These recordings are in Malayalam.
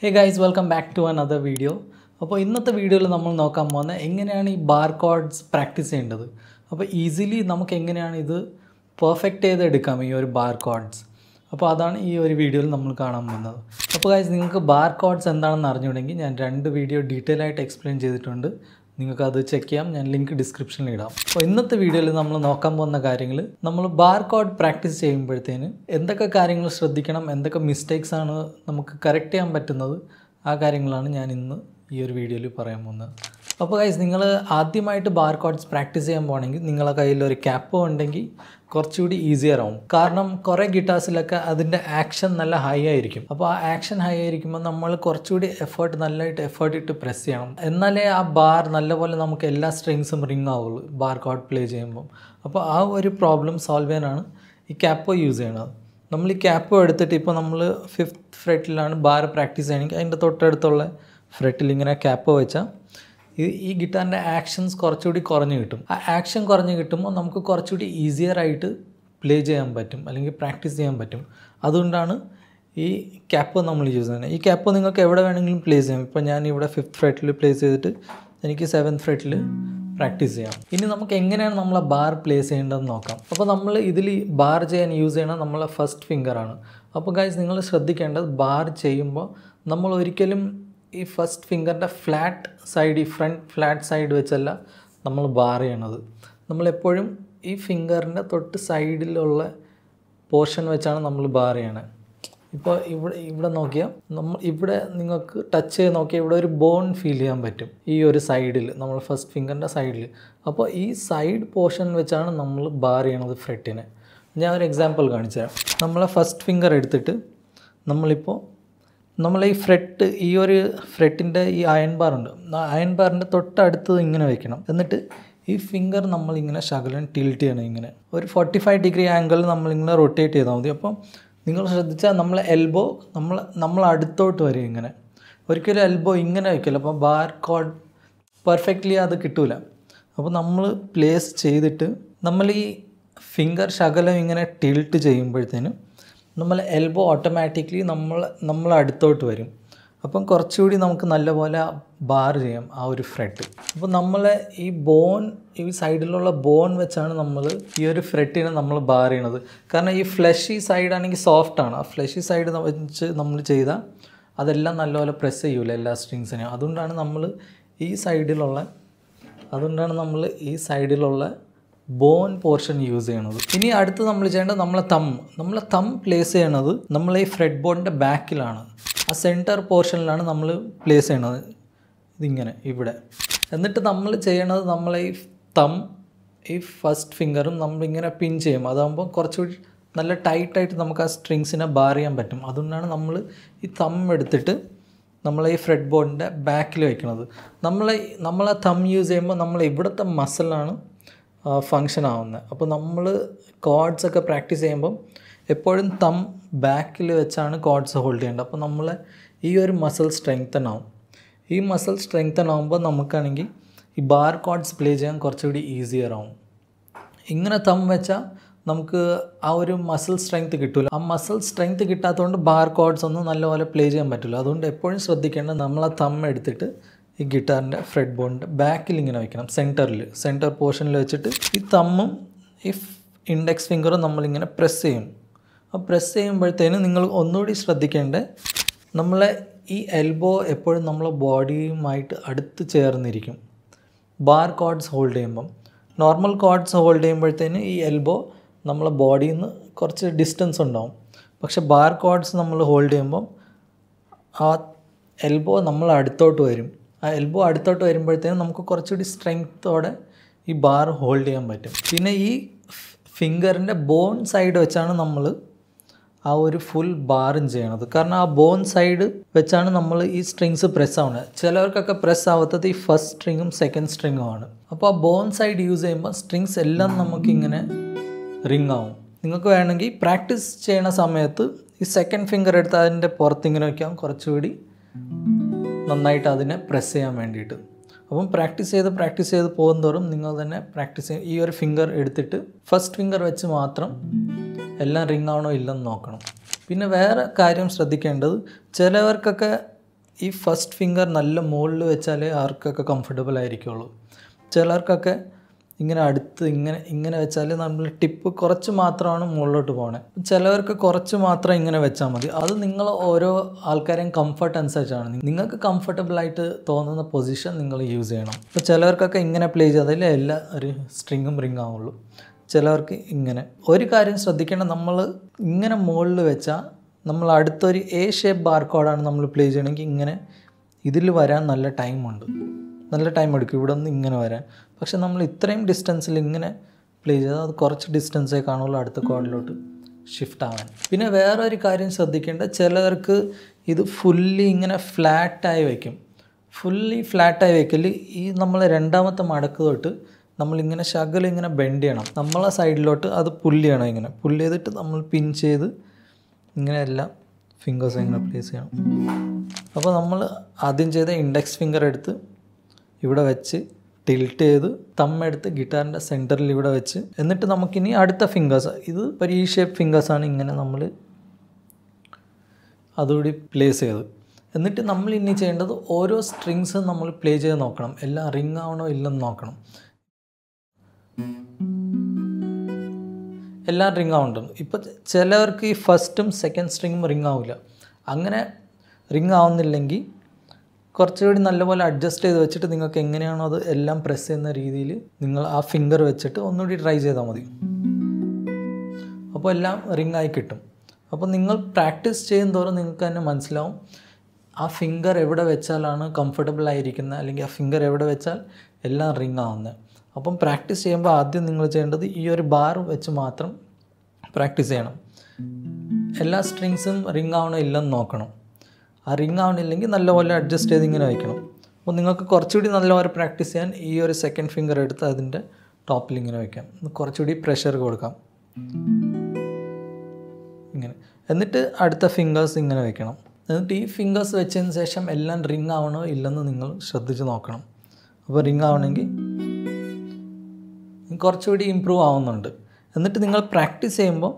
hey guys welcome back to another video അപ്പോൾ ഇന്നത്തെ വീഡിയോയിൽ നമ്മൾ നോക്കാൻ പോകുന്നത് എങ്ങനെയാണ് ഈ ബാർ കോഡ്സ് പ്രാക്ടീസ് ചെയ്യേണ്ടത് അപ്പോൾ ഈസിലി നമുക്ക് എങ്ങനെയാണ് ഇത് പെർഫെക്റ്റ് എടുക്കാം ഈ ഒരു ബാർ കോഡ്സ് അപ്പോൾ അതാണ് ഈ ഒരു വീഡിയോയിൽ നമ്മൾ കാണാൻ പോകുന്നത് അപ്പോൾ ഗൈസ് നിങ്ങൾക്ക് ബാർ കോഡ്സ് എന്താണെന്ന് അറിഞ്ഞുകൊണ്ടെങ്കിൽ ഞാൻ രണ്ട് വീഡിയോ ഡീറ്റെയിൽ ആയിട്ട് എക്സ്പ്ലെയിൻ ചെയ്തിട്ടുണ്ട് നിങ്ങൾക്കത് അത് ചെക്ക് ചെയ്യാം ഞാൻ ലിങ്ക് ഡിസ്ക്രിപ്ഷനിൽ ഇടാം അപ്പോൾ ഇന്നത്തെ വീഡിയോയിൽ നമ്മൾ നോക്കാൻ പോകുന്ന കാര്യങ്ങൾ നമ്മൾ ബാർ കോഡ് പ്രാക്ടീസ് ചെയ്യുമ്പോഴത്തേന് എന്തൊക്കെ കാര്യങ്ങൾ ശ്രദ്ധിക്കണം എന്തൊക്കെ മിസ്റ്റേക്സ് ആണ് നമുക്ക് കറക്റ്റ് ചെയ്യാൻ പറ്റുന്നത് ആ കാര്യങ്ങളാണ് ഞാൻ ഇന്ന് ഈ ഒരു വീഡിയോയിൽ പറയാൻ പോകുന്നത് അപ്പോൾ ഗൈസ് നിങ്ങൾ ആദ്യമായിട്ട് ബാർ കോഡ്സ് പ്രാക്ടീസ് ചെയ്യാൻ പോകണമെങ്കിൽ നിങ്ങളെ കയ്യിൽ ഒരു ക്യാപ്പോ ഉണ്ടെങ്കിൽ കുറച്ചുകൂടി ഈസിയർ ആവും കാരണം കുറേ ഗിറ്റാർസിലൊക്കെ അതിൻ്റെ ആക്ഷൻ നല്ല ഹൈ ആയിരിക്കും അപ്പോൾ ആ ആക്ഷൻ ഹൈ ആയിരിക്കുമ്പോൾ നമ്മൾ കുറച്ചുകൂടി എഫേർട്ട് നല്ലതായിട്ട് എഫേർട്ട് ഇട്ട് പ്രസ് ചെയ്യണം എന്നാലേ ആ ബാർ നല്ലപോലെ നമുക്ക് എല്ലാ സ്ട്രിങ്സും റിങ് ആവുള്ളൂ ബാർ കോഡ് പ്ലേ ചെയ്യുമ്പോൾ അപ്പോൾ ആ ഒരു പ്രോബ്ലം സോൾവ് ചെയ്യാനാണ് ഈ ക്യാപ്പോ യൂസ് ചെയ്യണത് നമ്മൾ ഈ ക്യാപ്പോ എടുത്തിട്ട് ഇപ്പോൾ നമ്മൾ ഫിഫ്ത്ത് ഫ്രെറ്റിലാണ് ബാർ പ്രാക്ടീസ് ചെയ്യണമെങ്കിൽ അതിൻ്റെ തൊട്ടടുത്തുള്ള ഫ്രെറ്റിൽ ഇങ്ങനെ ക്യാപ്പോ വെച്ചാൽ ഈ ഗിറ്റാറിൻ്റെ ആക്ഷൻസ് കുറച്ചുകൂടി കുറഞ്ഞു കിട്ടും ആ ആക്ഷൻ കുറഞ്ഞു കിട്ടുമ്പോൾ നമുക്ക് കുറച്ചുകൂടി ഈസിയർ ആയിട്ട് പ്ലേ ചെയ്യാൻ പറ്റും അല്ലെങ്കിൽ പ്രാക്ടീസ് ചെയ്യാൻ പറ്റും അതുകൊണ്ടാണ് ഈ ക്യാപ്പ് നമ്മൾ യൂസ് ചെയ്യുന്നത് ഈ ക്യാപ്പ് നിങ്ങൾക്ക് എവിടെ വേണമെങ്കിലും പ്ലേസ് ചെയ്യാം ഇപ്പോൾ ഞാൻ ഇവിടെ ഫിഫ്ത്ത് ഫ്രെറ്റിൽ പ്ലേസ് ചെയ്തിട്ട് എനിക്ക് സെവൻത്ത് ഫ്രെറ്റിൽ പ്രാക്ടീസ് ചെയ്യാം ഇനി നമുക്ക് എങ്ങനെയാണ് നമ്മൾ ബാർ പ്ലേസ് ചെയ്യേണ്ടതെന്ന് നോക്കാം അപ്പോൾ നമ്മൾ ഇതിൽ ബാർ ചെയ്യാൻ യൂസ് ചെയ്യണ നമ്മളെ ഫസ്റ്റ് ഫിംഗറാണ് അപ്പോൾ ഗൈസ് നിങ്ങൾ ശ്രദ്ധിക്കേണ്ടത് ബാർ ചെയ്യുമ്പോൾ നമ്മൾ ഒരിക്കലും ഈ ഫസ്റ്റ് ഫിംഗറിൻ്റെ ഫ്ലാറ്റ് സൈഡ് ഈ ഫ്രണ്ട് ഫ്ലാറ്റ് സൈഡ് വെച്ചല്ല നമ്മൾ ബാർ ചെയ്യണത് നമ്മളെപ്പോഴും ഈ ഫിംഗറിൻ്റെ തൊട്ട് സൈഡിലുള്ള പോർഷൻ വെച്ചാണ് നമ്മൾ ബാർ ചെയ്യണത് ഇപ്പോൾ ഇവിടെ ഇവിടെ നോക്കിയാൽ നമ്മൾ ഇവിടെ നിങ്ങൾക്ക് ടച്ച് ചെയ്ത് നോക്കിയാൽ ഇവിടെ ഒരു ബോൺ ഫീൽ ചെയ്യാൻ പറ്റും ഈ ഒരു സൈഡിൽ നമ്മൾ ഫസ്റ്റ് ഫിംഗറിൻ്റെ സൈഡിൽ അപ്പോൾ ഈ സൈഡ് പോർഷൻ വെച്ചാണ് നമ്മൾ ബാർ ചെയ്യണത് ഫ്രെട്ടിനെ ഞാൻ ഒരു എക്സാമ്പിൾ കാണിച്ചു തരാം നമ്മളെ ഫസ്റ്റ് ഫിംഗർ എടുത്തിട്ട് നമ്മളിപ്പോൾ നമ്മൾ ഈ ഫ്രെട്ട് ഈ ഒരു ഫ്രെട്ടിൻ്റെ ഈ അയൺ ബാറുണ്ട് അയൺ ബാറിൻ്റെ തൊട്ടടുത്ത് ഇങ്ങനെ വെക്കണം എന്നിട്ട് ഈ ഫിംഗർ നമ്മളിങ്ങനെ ശകലം ടിൽറ്റ് ചെയ്യണം ഇങ്ങനെ ഒരു ഫോർട്ടി ഫൈവ് ഡിഗ്രി ആംഗിളിൽ നമ്മളിങ്ങനെ റൊട്ടേറ്റ് ചെയ്താൽ മതി അപ്പം നിങ്ങൾ ശ്രദ്ധിച്ചാൽ നമ്മൾ എൽബോ നമ്മൾ നമ്മൾ അടുത്തോട്ട് വരും ഇങ്ങനെ ഒരിക്കലും എൽബോ ഇങ്ങനെ വയ്ക്കില്ല അപ്പോൾ ബാർ കോഡ് പെർഫെക്റ്റ്ലി അത് കിട്ടില്ല അപ്പോൾ നമ്മൾ പ്ലേസ് ചെയ്തിട്ട് നമ്മൾ ഈ ഫിംഗർ ശകലം ഇങ്ങനെ ടിൽറ്റ് ചെയ്യുമ്പോഴത്തേനും നമ്മൾ എൽബോ ഓട്ടോമാറ്റിക്കലി നമ്മൾ നമ്മൾ അടുത്തോട്ട് വരും അപ്പം കുറച്ചുകൂടി നമുക്ക് നല്ലപോലെ ബാർ ചെയ്യാം ആ ഒരു ഫ്രെട്ട് അപ്പോൾ നമ്മൾ ഈ ബോൺ ഈ സൈഡിലുള്ള ബോൺ വെച്ചാണ് നമ്മൾ ഈ ഒരു ഫ്രെട്ടിനെ നമ്മൾ ബാർ ചെയ്യണത് കാരണം ഈ ഫ്ലഷി സൈഡാണെങ്കിൽ സോഫ്റ്റാണ് ആ ഫ്ലഷി സൈഡ് വെച്ച് നമ്മൾ ചെയ്താൽ അതെല്ലാം നല്ലപോലെ പ്രസ് ചെയ്യൂല എല്ലാ സ്ട്രിങ്സിനെയും അതുകൊണ്ടാണ് നമ്മൾ ഈ സൈഡിലുള്ള അതുകൊണ്ടാണ് നമ്മൾ ഈ സൈഡിലുള്ള ബോൺ പോർഷൻ യൂസ് ചെയ്യണത് ഇനി അടുത്ത് നമ്മൾ ചെയ്യേണ്ടത് നമ്മളെ തം നമ്മളെ തം പ്ലേസ് ചെയ്യണത് നമ്മൾ ഈ ഫ്രെഡ് ബോർഡിൻ്റെ ബാക്കിലാണ് ആ സെൻറ്റർ പോർഷനിലാണ് നമ്മൾ പ്ലേസ് ചെയ്യണത് ഇതിങ്ങനെ ഇവിടെ എന്നിട്ട് നമ്മൾ ചെയ്യണത് നമ്മൾ ഈ തം ഈ ഫസ്റ്റ് ഫിംഗറും നമ്മളിങ്ങനെ പിൻ ചെയ്യും അതാകുമ്പോൾ കുറച്ചുകൂടി നല്ല ടൈറ്റായിട്ട് നമുക്ക് ആ സ്ട്രിങ്സിനെ ബാർ ചെയ്യാൻ പറ്റും അതുകൊണ്ടാണ് നമ്മൾ ഈ തം എടുത്തിട്ട് നമ്മൾ ഈ ഫ്രെഡ് ബോർഡിൻ്റെ ബാക്കിൽ വയ്ക്കുന്നത് നമ്മൾ നമ്മളെ തം യൂസ് ചെയ്യുമ്പോൾ നമ്മൾ ഇവിടുത്തെ മസിലാണ് ഫങ്ഷൻ ആവുന്നത് അപ്പോൾ നമ്മൾ കോഡ്സ് ഒക്കെ പ്രാക്ടീസ് ചെയ്യുമ്പം എപ്പോഴും തം ബാക്കിൽ വെച്ചാണ് കോഡ്സ് ഹോൾഡ് ചെയ്യേണ്ടത് അപ്പോൾ നമ്മൾ ഈ ഒരു മസിൽ സ്ട്രെങ്തൻ ആവും ഈ മസിൽ സ്ട്രെങ്തൻ ആവുമ്പോൾ നമുക്കാണെങ്കിൽ ഈ ബാർ കോഡ്സ് പ്ലേ ചെയ്യാൻ കുറച്ചുകൂടി ഈസിയർ ആവും ഇങ്ങനെ തം വെച്ചാൽ നമുക്ക് ആ ഒരു മസിൽ സ്ട്രെങ്ത് കിട്ടില്ല ആ മസിൽ സ്ട്രെങ്ത് കിട്ടാത്തതുകൊണ്ട് ബാർ കോഡ്സ് ഒന്നും നല്ലപോലെ പ്ലേ ചെയ്യാൻ പറ്റില്ല അതുകൊണ്ട് എപ്പോഴും ശ്രദ്ധിക്കേണ്ടത് നമ്മൾ ആ തം എടുത്തിട്ട് ഈ ഗിറ്റാറിൻ്റെ ഫ്രെഡ് ബോണ്ട് ബാക്കിൽ ഇങ്ങനെ വയ്ക്കണം സെൻറ്ററിൽ സെൻറ്റർ പോർഷനിൽ വെച്ചിട്ട് ഈ തമ്മും ഈ ഇൻഡെക്സ് ഫിംഗറും നമ്മളിങ്ങനെ പ്രസ് ചെയ്യും അപ്പോൾ പ്രസ് ചെയ്യുമ്പോഴത്തേനും നിങ്ങൾ ഒന്നുകൂടി ശ്രദ്ധിക്കേണ്ടത് നമ്മളെ ഈ എൽബോ എപ്പോഴും നമ്മളെ ബോഡിയുമായിട്ട് അടുത്ത് ചേർന്നിരിക്കും ബാർ കോഡ്സ് ഹോൾഡ് ചെയ്യുമ്പം നോർമൽ കോഡ്സ് ഹോൾഡ് ചെയ്യുമ്പോഴത്തേന് ഈ എൽബോ നമ്മളെ ബോഡിയിൽ നിന്ന് കുറച്ച് ഡിസ്റ്റൻസ് ഉണ്ടാവും പക്ഷെ ബാർ കോഡ്സ് നമ്മൾ ഹോൾഡ് ചെയ്യുമ്പം ആ എൽബോ നമ്മൾ അടുത്തോട്ട് വരും ആ എൽബോ അടുത്തോട്ട് വരുമ്പോഴത്തേനും നമുക്ക് കുറച്ചുകൂടി സ്ട്രെങ്ത്തോടെ ഈ ബാർ ഹോൾഡ് ചെയ്യാൻ പറ്റും പിന്നെ ഈ ഫിംഗറിൻ്റെ ബോൺ സൈഡ് വെച്ചാണ് നമ്മൾ ആ ഒരു ഫുൾ ബാറും ചെയ്യണത് കാരണം ആ ബോൺ സൈഡ് വെച്ചാണ് നമ്മൾ ഈ സ്ട്രിങ്സ് പ്രസ് ആവുന്നത് ചിലവർക്കൊക്കെ പ്രസ് ആവാത്തത് ഈ ഫസ്റ്റ് സ്ട്രിങ്ങും സെക്കൻഡ് സ്ട്രിങ്ങും ആണ് അപ്പോൾ ആ ബോൺ സൈഡ് യൂസ് ചെയ്യുമ്പോൾ സ്ട്രിങ്സ് എല്ലാം നമുക്കിങ്ങനെ റിങ് ആവും നിങ്ങൾക്ക് വേണമെങ്കിൽ പ്രാക്ടീസ് ചെയ്യണ സമയത്ത് ഈ സെക്കൻഡ് ഫിംഗർ എടുത്ത് അതിൻ്റെ പുറത്തിങ്ങനെ വയ്ക്കാം കുറച്ചുകൂടി നന്നായിട്ട് അതിനെ പ്രസ് ചെയ്യാൻ വേണ്ടിയിട്ട് അപ്പം പ്രാക്ടീസ് ചെയ്ത് പ്രാക്ടീസ് ചെയ്ത് പോകുന്നതോറും നിങ്ങൾ തന്നെ പ്രാക്ടീസ് ഈ ഒരു ഫിംഗർ എടുത്തിട്ട് ഫസ്റ്റ് ഫിംഗർ വെച്ച് മാത്രം എല്ലാം റിങ് ആവണോ ഇല്ലെന്ന് നോക്കണം പിന്നെ വേറെ കാര്യം ശ്രദ്ധിക്കേണ്ടത് ചിലവർക്കൊക്കെ ഈ ഫസ്റ്റ് ഫിംഗർ നല്ല മുകളിൽ വെച്ചാലേ ആർക്കൊക്കെ കംഫർട്ടബിൾ ആയിരിക്കുള്ളൂ ചിലർക്കൊക്കെ ഇങ്ങനെ അടുത്ത് ഇങ്ങനെ ഇങ്ങനെ വെച്ചാൽ നമ്മൾ ടിപ്പ് കുറച്ച് മാത്രമാണ് മുകളിലോട്ട് പോകണേ ചിലവർക്ക് കുറച്ച് മാത്രം ഇങ്ങനെ വെച്ചാൽ മതി അത് നിങ്ങൾ ഓരോ ആൾക്കാരെയും കംഫർട്ട് അനുസരിച്ചാണ് നിങ്ങൾക്ക് കംഫർട്ടബിൾ ആയിട്ട് തോന്നുന്ന പൊസിഷൻ നിങ്ങൾ യൂസ് ചെയ്യണം ഇപ്പോൾ ചിലവർക്കൊക്കെ ഇങ്ങനെ പ്ലേ ചെയ്താൽ എല്ലാ ഒരു സ്ട്രിങ്ങും റിങ് ആവുള്ളൂ ചിലവർക്ക് ഇങ്ങനെ ഒരു കാര്യം ശ്രദ്ധിക്കണം നമ്മൾ ഇങ്ങനെ മുകളിൽ വെച്ചാൽ നമ്മൾ അടുത്തൊരു എ ഷേപ്പ് ബാർക്കോഡാണ് നമ്മൾ പ്ലേ ചെയ്യണമെങ്കിൽ ഇങ്ങനെ ഇതിൽ വരാൻ നല്ല ടൈമുണ്ട് നല്ല ടൈം എടുക്കും ഇവിടെ നിന്ന് ഇങ്ങനെ വരാൻ പക്ഷെ നമ്മൾ ഇത്രയും ഡിസ്റ്റൻസിൽ ഇങ്ങനെ പ്ലേ ചെയ്താൽ അത് കുറച്ച് ഡിസ്റ്റൻസേ കാണുള്ളൂ അടുത്ത കോഡിലോട്ട് ഷിഫ്റ്റ് ആവാൻ പിന്നെ വേറെ ഒരു കാര്യം ശ്രദ്ധിക്കേണ്ട ചിലർക്ക് ഇത് ഫുല്ലി ഇങ്ങനെ ഫ്ലാറ്റായി വയ്ക്കും ഫുള്ളി ഫ്ലാറ്റായി വയ്ക്കൽ ഈ നമ്മൾ രണ്ടാമത്തെ മടക്ക് തൊട്ട് നമ്മളിങ്ങനെ ശകൽ ഇങ്ങനെ ബെൻഡ് ചെയ്യണം നമ്മളെ സൈഡിലോട്ട് അത് പുല്ല് ചെയ്യണം ഇങ്ങനെ പുല്ല് ചെയ്തിട്ട് നമ്മൾ പിൻ ചെയ്ത് ഇങ്ങനെ എല്ലാം ഫിംഗേഴ്സ് ഇങ്ങനെ പ്ലേസ് ചെയ്യണം അപ്പോൾ നമ്മൾ ആദ്യം ചെയ്ത ഇൻഡെക്സ് ഫിംഗർ എടുത്ത് ഇവിടെ വെച്ച് ടിൽറ്റ് ചെയ്ത് തമ്മെടുത്ത് ഗിറ്റാറിൻ്റെ സെൻറ്ററിൽ ഇവിടെ വെച്ച് എന്നിട്ട് നമുക്കിനി അടുത്ത ഫിംഗേഴ്സ് ഇത് ഒരു ഈ ഷേപ്പ് ഫിംഗേഴ്സാണ് ഇങ്ങനെ നമ്മൾ അതുകൂടി പ്ലേസ് ചെയ്ത് എന്നിട്ട് നമ്മൾ ഇനി ചെയ്യേണ്ടത് ഓരോ സ്ട്രിങ്സ് നമ്മൾ പ്ലേ ചെയ്ത് നോക്കണം എല്ലാം റിങ് ആവണോ ഇല്ലെന്ന് നോക്കണം എല്ലാം റിങ് ആവുന്നുണ്ട് ഇപ്പോൾ ചിലവർക്ക് ഈ ഫസ്റ്റും സെക്കൻഡ് സ്ട്രിങ്ങും റിങ് ആവില്ല അങ്ങനെ റിങ് ആവുന്നില്ലെങ്കിൽ കുറച്ചുകൂടി നല്ലപോലെ അഡ്ജസ്റ്റ് ചെയ്ത് വെച്ചിട്ട് നിങ്ങൾക്ക് എങ്ങനെയാണോ അത് എല്ലാം പ്രസ് ചെയ്യുന്ന രീതിയിൽ നിങ്ങൾ ആ ഫിംഗർ വെച്ചിട്ട് ഒന്നുകൂടി ട്രൈ ചെയ്താൽ മതി അപ്പോൾ എല്ലാം റിങ് ആയി കിട്ടും അപ്പോൾ നിങ്ങൾ പ്രാക്ടീസ് ചെയ്യും തോറും നിങ്ങൾക്ക് തന്നെ മനസ്സിലാവും ആ ഫിംഗർ എവിടെ വെച്ചാലാണ് കംഫർട്ടബിൾ ആയിരിക്കുന്നത് അല്ലെങ്കിൽ ആ ഫിംഗർ എവിടെ വെച്ചാൽ എല്ലാം റിങ് ആവുന്നത് അപ്പം പ്രാക്ടീസ് ചെയ്യുമ്പോൾ ആദ്യം നിങ്ങൾ ചെയ്യേണ്ടത് ഈ ഒരു ബാർ വെച്ച് മാത്രം പ്രാക്ടീസ് ചെയ്യണം എല്ലാ സ്ട്രിങ്സും റിങ് ആവണോ ഇല്ലെന്ന് നോക്കണം ആ റിങ് ആവണില്ലെങ്കിൽ നല്ലപോലെ അഡ്ജസ്റ്റ് ചെയ്ത് ഇങ്ങനെ വയ്ക്കണം അപ്പോൾ നിങ്ങൾക്ക് കുറച്ചുകൂടി നല്ലപോലെ പ്രാക്ടീസ് ചെയ്യാൻ ഈ ഒരു സെക്കൻഡ് ഫിംഗർ എടുത്ത് അതിൻ്റെ ടോപ്പിൽ ഇങ്ങനെ വയ്ക്കാം കുറച്ചുകൂടി പ്രഷർ കൊടുക്കാം ഇങ്ങനെ എന്നിട്ട് അടുത്ത ഫിംഗേഴ്സ് ഇങ്ങനെ വെക്കണം എന്നിട്ട് ഈ ഫിംഗേഴ്സ് വെച്ചതിന് ശേഷം എല്ലാം റിങ് ആവണോ ഇല്ലെന്ന് നിങ്ങൾ ശ്രദ്ധിച്ച് നോക്കണം അപ്പോൾ റിങ് ആവണമെങ്കിൽ കുറച്ചുകൂടി ഇമ്പ്രൂവ് ആവുന്നുണ്ട് എന്നിട്ട് നിങ്ങൾ പ്രാക്ടീസ് ചെയ്യുമ്പോൾ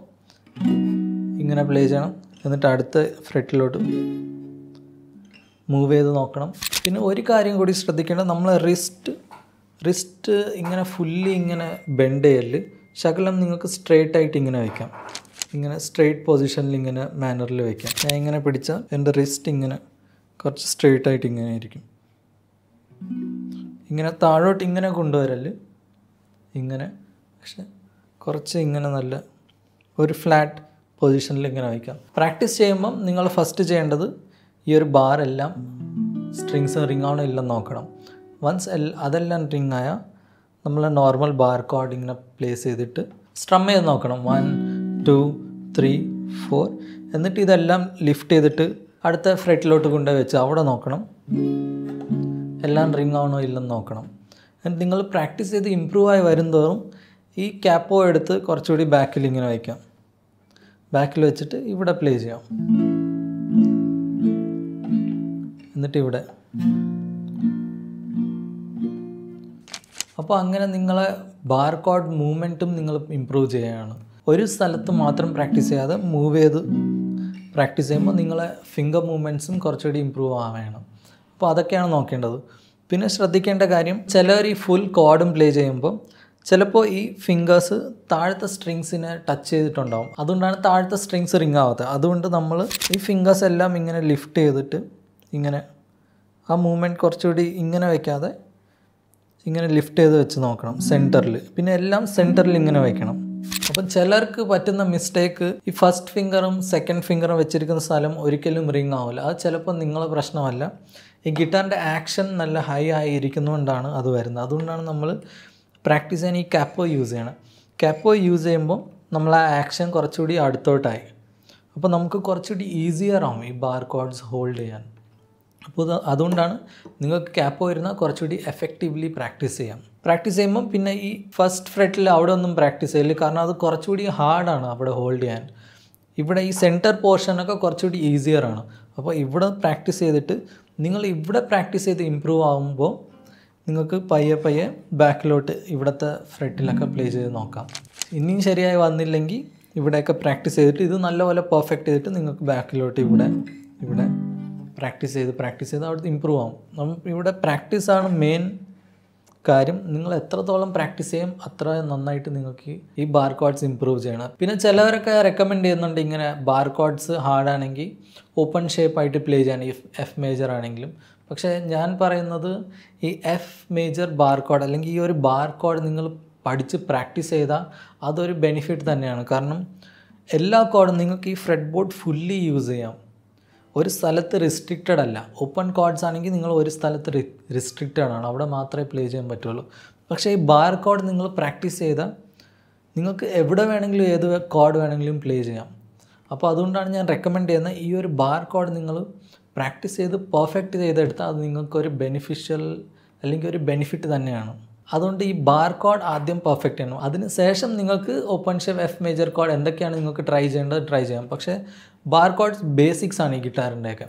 ഇങ്ങനെ പ്ലേ ചെയ്യണം എന്നിട്ട് അടുത്ത ഫ്രെറ്റിലോട്ട് മൂവ് ചെയ്ത് നോക്കണം പിന്നെ ഒരു കാര്യം കൂടി ശ്രദ്ധിക്കേണ്ടത് നമ്മൾ റിസ്റ്റ് റിസ്റ്റ് ഇങ്ങനെ ഫുല്ലി ഇങ്ങനെ ബെൻഡ് ചെയ്യല് ശകലം നിങ്ങൾക്ക് സ്ട്രേറ്റ് ആയിട്ട് ഇങ്ങനെ വയ്ക്കാം ഇങ്ങനെ സ്ട്രേറ്റ് പൊസിഷനിൽ ഇങ്ങനെ മാനറിൽ വയ്ക്കാം ഞാൻ ഇങ്ങനെ പിടിച്ചാൽ എൻ്റെ റിസ്റ്റ് ഇങ്ങനെ കുറച്ച് സ്ട്രേറ്റ് ആയിട്ട് ഇങ്ങനെ ആയിരിക്കും ഇങ്ങനെ താഴോട്ട് ഇങ്ങനെ കൊണ്ടുവരല് ഇങ്ങനെ പക്ഷെ കുറച്ച് ഇങ്ങനെ നല്ല ഒരു ഫ്ലാറ്റ് പൊസിഷനിൽ ഇങ്ങനെ വയ്ക്കാം പ്രാക്ടീസ് ചെയ്യുമ്പം നിങ്ങൾ ഫസ്റ്റ് ചെയ്യേണ്ടത് ഈ ഒരു എല്ലാം സ്ട്രിങ്സ് റിംഗ് ആണോ ഇല്ലെന്ന് നോക്കണം വൺസ് എൽ അതെല്ലാം റിംഗ് ആയാൽ നമ്മൾ നോർമൽ ബാർ കോഡിങ്ങിനെ പ്ലേസ് ചെയ്തിട്ട് സ്ട്രം ചെയ്ത് നോക്കണം വൺ ടു ത്രീ ഫോർ എന്നിട്ട് ഇതെല്ലാം ലിഫ്റ്റ് ചെയ്തിട്ട് അടുത്ത ഫ്രെറ്റിലോട്ട് കൊണ്ടുപോയി വെച്ച് അവിടെ നോക്കണം എല്ലാം റിംഗ് ആണോ ഇല്ലെന്ന് നോക്കണം എന്നിട്ട് നിങ്ങൾ പ്രാക്ടീസ് ചെയ്ത് ഇമ്പ്രൂവ് ആയി വരുംതോറും ഈ ക്യാപ്പോ എടുത്ത് കുറച്ചുകൂടി ബാക്കിൽ ഇങ്ങനെ വയ്ക്കാം ബാക്കിൽ വെച്ചിട്ട് ഇവിടെ പ്ലേ ചെയ്യാം എന്നിട്ട് ഇവിടെ അപ്പോൾ അങ്ങനെ നിങ്ങളെ ബാർ കോഡ് മൂവ്മെൻറ്റും നിങ്ങൾ ഇമ്പ്രൂവ് ചെയ്യുകയാണ് ഒരു സ്ഥലത്ത് മാത്രം പ്രാക്ടീസ് ചെയ്യാതെ മൂവ് ചെയ്ത് പ്രാക്ടീസ് ചെയ്യുമ്പോൾ നിങ്ങളെ ഫിംഗർ മൂവ്മെൻറ്റ്സും കുറച്ചുകൂടി ഇമ്പ്രൂവ് ആവേണം അപ്പോൾ അതൊക്കെയാണ് നോക്കേണ്ടത് പിന്നെ ശ്രദ്ധിക്കേണ്ട കാര്യം ചിലർ ഈ ഫുൾ കോഡും പ്ലേ ചെയ്യുമ്പോൾ ചിലപ്പോൾ ഈ ഫിംഗേഴ്സ് താഴത്തെ സ്ട്രിങ്സിനെ ടച്ച് ചെയ്തിട്ടുണ്ടാവും അതുകൊണ്ടാണ് താഴത്തെ സ്ട്രിങ്സ് റിങ് ആവാത്തത് അതുകൊണ്ട് നമ്മൾ ഈ ഫിംഗേഴ്സ് എല്ലാം ഇങ്ങനെ ലിഫ്റ്റ് ചെയ്തിട്ട് ഇങ്ങനെ ആ മൂവ്മെൻറ്റ് കുറച്ചുകൂടി ഇങ്ങനെ വയ്ക്കാതെ ഇങ്ങനെ ലിഫ്റ്റ് ചെയ്ത് വെച്ച് നോക്കണം സെൻറ്ററിൽ പിന്നെ എല്ലാം സെൻറ്ററിൽ ഇങ്ങനെ വയ്ക്കണം അപ്പം ചിലർക്ക് പറ്റുന്ന മിസ്റ്റേക്ക് ഈ ഫസ്റ്റ് ഫിംഗറും സെക്കൻഡ് ഫിംഗറും വെച്ചിരിക്കുന്ന സ്ഥലം ഒരിക്കലും റിങ് ആവില്ല അത് ചിലപ്പോൾ നിങ്ങളെ പ്രശ്നമല്ല ഈ ഗിറ്റാറിൻ്റെ ആക്ഷൻ നല്ല ഹൈ ആയി ഇരിക്കുന്നതുകൊണ്ടാണ് അത് വരുന്നത് അതുകൊണ്ടാണ് നമ്മൾ പ്രാക്ടീസ് ചെയ്യാൻ ഈ ക്യാപ്പോ യൂസ് ചെയ്യണം ക്യാപ്പോ യൂസ് ചെയ്യുമ്പോൾ നമ്മൾ ആ ആക്ഷൻ കുറച്ചുകൂടി അടുത്തോട്ടായി അപ്പോൾ നമുക്ക് കുറച്ചുകൂടി ഈസിയർ ആവും ഈ ബാർ കോഡ്സ് ഹോൾഡ് ചെയ്യാൻ അപ്പോൾ അതുകൊണ്ടാണ് നിങ്ങൾക്ക് ക്യാപ്പ് വരുന്ന കുറച്ചുകൂടി എഫക്റ്റീവ്ലി പ്രാക്ടീസ് ചെയ്യാം പ്രാക്ടീസ് ചെയ്യുമ്പം പിന്നെ ഈ ഫസ്റ്റ് ഫ്രെറ്റിൽ അവിടെ ഒന്നും പ്രാക്ടീസ് ചെയ്യില്ല കാരണം അത് കുറച്ചുകൂടി ഹാർഡാണ് അവിടെ ഹോൾഡ് ചെയ്യാൻ ഇവിടെ ഈ സെൻറ്റർ പോർഷനൊക്കെ കുറച്ചുകൂടി ഈസിയറാണ് അപ്പോൾ ഇവിടെ പ്രാക്ടീസ് ചെയ്തിട്ട് നിങ്ങൾ ഇവിടെ പ്രാക്ടീസ് ചെയ്ത് ഇമ്പ്രൂവ് ആകുമ്പോൾ നിങ്ങൾക്ക് പയ്യെ പയ്യെ ബാക്കിലോട്ട് ഇവിടുത്തെ ഫ്രെറ്റിലൊക്കെ പ്ലേ ചെയ്ത് നോക്കാം ഇനിയും ശരിയായി വന്നില്ലെങ്കിൽ ഇവിടെയൊക്കെ പ്രാക്ടീസ് ചെയ്തിട്ട് ഇത് നല്ലപോലെ പെർഫെക്റ്റ് ചെയ്തിട്ട് നിങ്ങൾക്ക് ബാക്കിലോട്ട് ഇവിടെ ഇവിടെ പ്രാക്ടീസ് ചെയ്ത് പ്രാക്ടീസ് ചെയ്ത് അവിടുത്തെ ഇമ്പ്രൂവ് ആവും നമുക്ക് ഇവിടെ പ്രാക്ടീസാണ് മെയിൻ കാര്യം നിങ്ങൾ എത്രത്തോളം പ്രാക്ടീസ് ചെയ്യും അത്ര നന്നായിട്ട് നിങ്ങൾക്ക് ഈ ബാർ കോഡ്സ് ഇമ്പ്രൂവ് ചെയ്യണം പിന്നെ ചിലവരൊക്കെ റെക്കമെൻഡ് ചെയ്യുന്നുണ്ട് ഇങ്ങനെ ബാർ കോഡ്സ് ഹാർഡാണെങ്കിൽ ഓപ്പൺ ഷേപ്പായിട്ട് പ്ലേ ചെയ്യണം ഈ എഫ് മേജർ ആണെങ്കിലും പക്ഷേ ഞാൻ പറയുന്നത് ഈ എഫ് മേജർ ബാർ കോഡ് അല്ലെങ്കിൽ ഈ ഒരു ബാർ കോഡ് നിങ്ങൾ പഠിച്ച് പ്രാക്ടീസ് ചെയ്താൽ അതൊരു ബെനിഫിറ്റ് തന്നെയാണ് കാരണം എല്ലാ കോഡും നിങ്ങൾക്ക് ഈ ഫ്രെഡ് ബോർഡ് ഫുള്ളി യൂസ് ചെയ്യാം ഒരു സ്ഥലത്ത് റെസ്ട്രിക്റ്റഡ് അല്ല ഓപ്പൺ കോഡ്സ് ആണെങ്കിൽ നിങ്ങൾ ഒരു സ്ഥലത്ത് റെസ്ട്രിക്റ്റഡ് ആണ് അവിടെ മാത്രമേ പ്ലേ ചെയ്യാൻ പറ്റുള്ളൂ പക്ഷേ ഈ ബാർ കോഡ് നിങ്ങൾ പ്രാക്ടീസ് ചെയ്താൽ നിങ്ങൾക്ക് എവിടെ വേണമെങ്കിലും ഏത് കോഡ് വേണമെങ്കിലും പ്ലേ ചെയ്യാം അപ്പോൾ അതുകൊണ്ടാണ് ഞാൻ റെക്കമെൻഡ് ചെയ്യുന്നത് ഈ ഒരു ബാർ കോഡ് നിങ്ങൾ പ്രാക്ടീസ് ചെയ്ത് പെർഫെക്റ്റ് ചെയ്തെടുത്താൽ അത് നിങ്ങൾക്കൊരു ബെനിഫിഷ്യൽ അല്ലെങ്കിൽ ഒരു ബെനിഫിറ്റ് തന്നെയാണ് അതുകൊണ്ട് ഈ ബാർ കോഡ് ആദ്യം പെർഫെക്റ്റ് ചെയ്യണം അതിന് ശേഷം നിങ്ങൾക്ക് ഓപ്പൺ ഷെഫ് എഫ് മേജർ കോഡ് എന്തൊക്കെയാണ് നിങ്ങൾക്ക് ട്രൈ ചെയ്യേണ്ടത് ട്രൈ ചെയ്യാം പക്ഷേ ബാർ കോഡ്സ് ബേസിക്സ് ആണ് ഈ ഗിറ്റാറിൻ്റെയൊക്കെ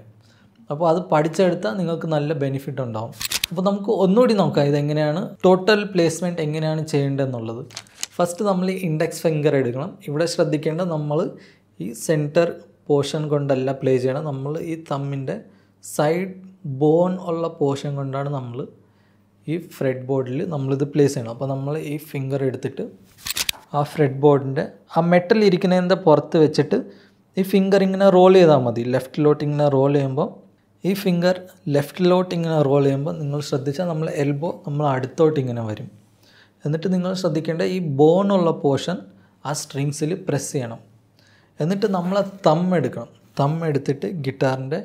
അപ്പോൾ അത് പഠിച്ചെടുത്താൽ നിങ്ങൾക്ക് നല്ല ബെനിഫിറ്റ് ഉണ്ടാവും അപ്പോൾ നമുക്ക് ഒന്നുകൂടി നോക്കാം ഇതെങ്ങനെയാണ് ടോട്ടൽ പ്ലേസ്മെൻറ്റ് എങ്ങനെയാണ് ചെയ്യേണ്ടതെന്നുള്ളത് ഫസ്റ്റ് നമ്മൾ ഈ ഇൻഡെക്സ് ഫിംഗർ എടുക്കണം ഇവിടെ ശ്രദ്ധിക്കേണ്ട നമ്മൾ ഈ സെൻറ്റർ പോർഷൻ കൊണ്ടല്ല പ്ലേ ചെയ്യണം നമ്മൾ ഈ തമ്മിൻ്റെ സൈഡ് ബോൺ ഉള്ള പോർഷൻ കൊണ്ടാണ് നമ്മൾ ഈ ഫ്രെഡ് ബോർഡിൽ നമ്മളിത് പ്ലേസ് ചെയ്യണം അപ്പോൾ നമ്മൾ ഈ ഫിംഗർ എടുത്തിട്ട് ആ ഫ്രെഡ് ബോർഡിൻ്റെ ആ മെറ്റൽ ഇരിക്കുന്നതിൻ്റെ പുറത്ത് വെച്ചിട്ട് ഈ ഫിംഗർ ഇങ്ങനെ റോൾ ചെയ്താൽ മതി ലെഫ്റ്റിലോട്ട് ഇങ്ങനെ റോൾ ചെയ്യുമ്പോൾ ഈ ഫിംഗർ ലെഫ്റ്റിലോട്ട് ഇങ്ങനെ റോൾ ചെയ്യുമ്പോൾ നിങ്ങൾ ശ്രദ്ധിച്ചാൽ നമ്മൾ എൽബോ നമ്മൾ അടുത്തോട്ട് ഇങ്ങനെ വരും എന്നിട്ട് നിങ്ങൾ ശ്രദ്ധിക്കേണ്ട ഈ ബോണുള്ള പോർഷൻ ആ സ്ട്രിങ്സിൽ പ്രസ് ചെയ്യണം എന്നിട്ട് നമ്മൾ തം എടുക്കണം തം എടുത്തിട്ട് ഗിറ്റാറിൻ്റെ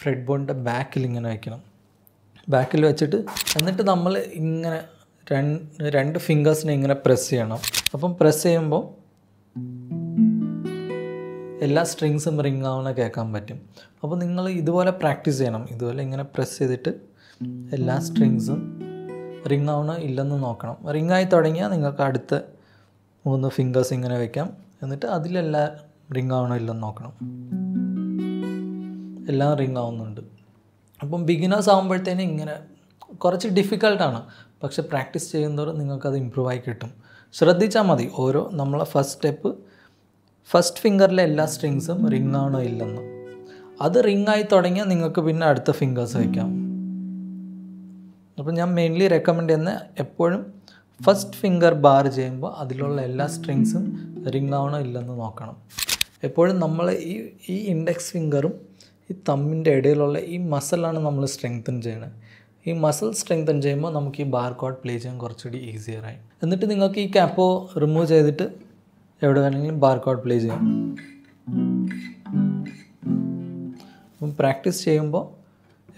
ഫ്രെഡ് ബോണിൻ്റെ ബാക്കിൽ ഇങ്ങനെ വയ്ക്കണം ബാക്കിൽ വെച്ചിട്ട് എന്നിട്ട് നമ്മൾ ഇങ്ങനെ രണ്ട് രണ്ട് ഫിംഗേഴ്സിനെ ഇങ്ങനെ പ്രസ് ചെയ്യണം അപ്പം പ്രസ് ചെയ്യുമ്പോൾ എല്ലാ സ്ട്രിങ്സും റിങ് ആവുന്ന കേൾക്കാൻ പറ്റും അപ്പോൾ നിങ്ങൾ ഇതുപോലെ പ്രാക്ടീസ് ചെയ്യണം ഇതുപോലെ ഇങ്ങനെ പ്രസ് ചെയ്തിട്ട് എല്ലാ സ്ട്രിങ്സും റിങ് ആവണോ ഇല്ലെന്ന് നോക്കണം റിങ് ആയി തുടങ്ങിയാൽ നിങ്ങൾക്ക് അടുത്ത മൂന്ന് ഫിംഗേഴ്സ് ഇങ്ങനെ വയ്ക്കാം എന്നിട്ട് അതിലെല്ലാം റിങ് ആവണോ ഇല്ലെന്ന് നോക്കണം എല്ലാം റിങ് ആവുന്നുണ്ട് അപ്പം ബിഗിനേഴ്സ് ആകുമ്പോഴത്തേനും ഇങ്ങനെ കുറച്ച് ഡിഫിക്കൽട്ടാണ് പക്ഷെ പ്രാക്ടീസ് ചെയ്യുന്നതോടെ നിങ്ങൾക്കത് ഇമ്പ്രൂവ് ആയി കിട്ടും ശ്രദ്ധിച്ചാൽ മതി ഓരോ നമ്മളെ ഫസ്റ്റ് സ്റ്റെപ്പ് ഫസ്റ്റ് ഫിംഗറിലെ എല്ലാ സ്ട്രിങ്സും റിംഗ് ആണോ ഇല്ലെന്ന് അത് റിംഗ് ആയി തുടങ്ങിയാൽ നിങ്ങൾക്ക് പിന്നെ അടുത്ത ഫിംഗേഴ്സ് വയ്ക്കാം അപ്പോൾ ഞാൻ മെയിൻലി റെക്കമെൻഡ് ചെയ്യുന്ന എപ്പോഴും ഫസ്റ്റ് ഫിംഗർ ബാർ ചെയ്യുമ്പോൾ അതിലുള്ള എല്ലാ സ്ട്രിങ്സും റിംഗ് ആവണോ ഇല്ലെന്ന് നോക്കണം എപ്പോഴും നമ്മൾ ഈ ഈ ഇൻഡെക്സ് ഫിംഗറും ഈ തമ്മിൻ്റെ ഇടയിലുള്ള ഈ മസിലാണ് നമ്മൾ സ്ട്രെങ്തൻ ചെയ്യണത് ഈ മസിൽ സ്ട്രെങ്തൻ ചെയ്യുമ്പോൾ നമുക്ക് ഈ ബാർ കോഡ് പ്ലേ ചെയ്യാൻ കുറച്ചുകൂടി ഈസിയറായി എന്നിട്ട് നിങ്ങൾക്ക് ഈ ക്യാപ്പോ റിമൂവ് ചെയ്തിട്ട് എവിടെ വേണമെങ്കിലും ബാർ കോഡ് പ്ലേ ചെയ്യാം അപ്പം പ്രാക്ടീസ് ചെയ്യുമ്പോൾ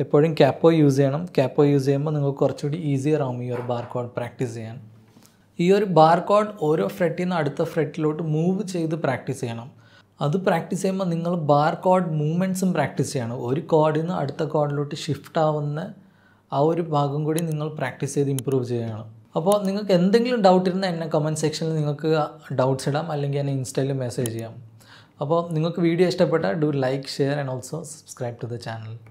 എപ്പോഴും ക്യാപ്പോ യൂസ് ചെയ്യണം ക്യാപ്പോ യൂസ് ചെയ്യുമ്പോൾ നിങ്ങൾക്ക് കുറച്ചുകൂടി ഈസിയർ ആവും ഈ ഒരു ബാർ കോഡ് പ്രാക്ടീസ് ചെയ്യാൻ ഈ ഒരു ബാർ കോഡ് ഓരോ ഫ്രെട്ടിൽ നിന്ന് അടുത്ത ഫ്രെട്ടിലോട്ട് മൂവ് ചെയ്ത് പ്രാക്ടീസ് ചെയ്യണം അത് പ്രാക്ടീസ് ചെയ്യുമ്പോൾ നിങ്ങൾ ബാർ കോഡ് മൂവ്മെൻറ്റ്സും പ്രാക്ടീസ് ചെയ്യണം ഒരു കോഡിൽ നിന്ന് അടുത്ത കോഡിലോട്ട് ഷിഫ്റ്റ് ആവുന്ന ആ ഒരു ഭാഗം കൂടി നിങ്ങൾ പ്രാക്ടീസ് ചെയ്ത് ഇമ്പ്രൂവ് ചെയ്യണം അപ്പോൾ നിങ്ങൾക്ക് എന്തെങ്കിലും ഡൗട്ട് ഇരുന്നാൽ എന്നെ കമൻറ്റ് സെക്ഷനിൽ നിങ്ങൾക്ക് ഡൗട്ട്സ് ഇടാം അല്ലെങ്കിൽ എന്നെ ഇൻസ്റ്റയിൽ മെസ്സേജ് ചെയ്യാം അപ്പോൾ നിങ്ങൾക്ക് വീഡിയോ ഇഷ്ടപ്പെട്ടാൽ do like share and also subscribe to the channel